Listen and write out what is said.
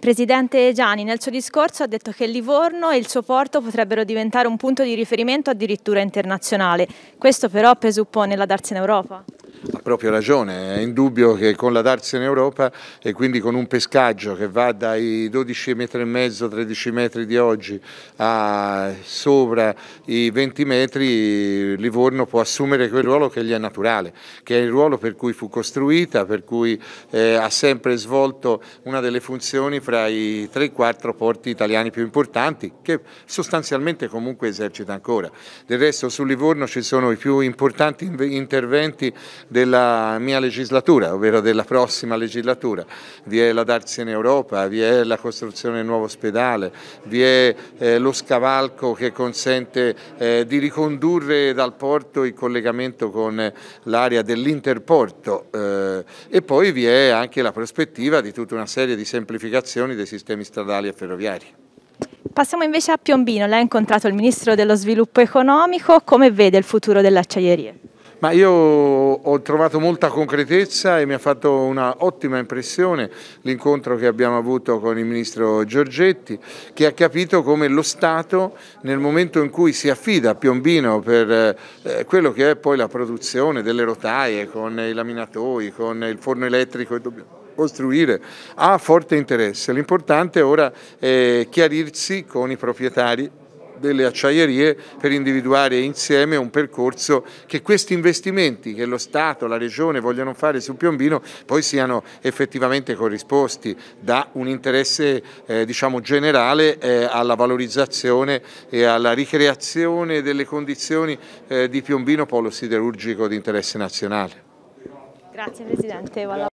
Presidente Gianni nel suo discorso ha detto che Livorno e il suo porto potrebbero diventare un punto di riferimento addirittura internazionale. Questo però presuppone la Darsi in Europa proprio ragione, è indubbio che con la darsi in Europa e quindi con un pescaggio che va dai 12 metri e mezzo, 13 metri di oggi a sopra i 20 metri, Livorno può assumere quel ruolo che gli è naturale, che è il ruolo per cui fu costruita, per cui eh, ha sempre svolto una delle funzioni fra i 3-4 porti italiani più importanti che sostanzialmente comunque esercita ancora. Del resto su Livorno ci sono i più importanti interventi del della mia legislatura, ovvero della prossima legislatura. Vi è la Darsi in Europa, vi è la costruzione del nuovo ospedale, vi è eh, lo scavalco che consente eh, di ricondurre dal porto il collegamento con l'area dell'interporto eh, e poi vi è anche la prospettiva di tutta una serie di semplificazioni dei sistemi stradali e ferroviari. Passiamo invece a Piombino, lei ha incontrato il Ministro dello Sviluppo Economico, come vede il futuro delle ma io ho trovato molta concretezza e mi ha fatto una ottima impressione l'incontro che abbiamo avuto con il ministro Giorgetti, che ha capito come lo Stato nel momento in cui si affida a Piombino per eh, quello che è poi la produzione delle rotaie con i laminatoi, con il forno elettrico e dobbiamo costruire ha forte interesse. L'importante ora è chiarirsi con i proprietari delle acciaierie per individuare insieme un percorso che questi investimenti che lo Stato, la Regione vogliono fare su Piombino poi siano effettivamente corrisposti da un interesse eh, diciamo generale eh, alla valorizzazione e alla ricreazione delle condizioni eh, di Piombino polo siderurgico di interesse nazionale. Grazie Presidente.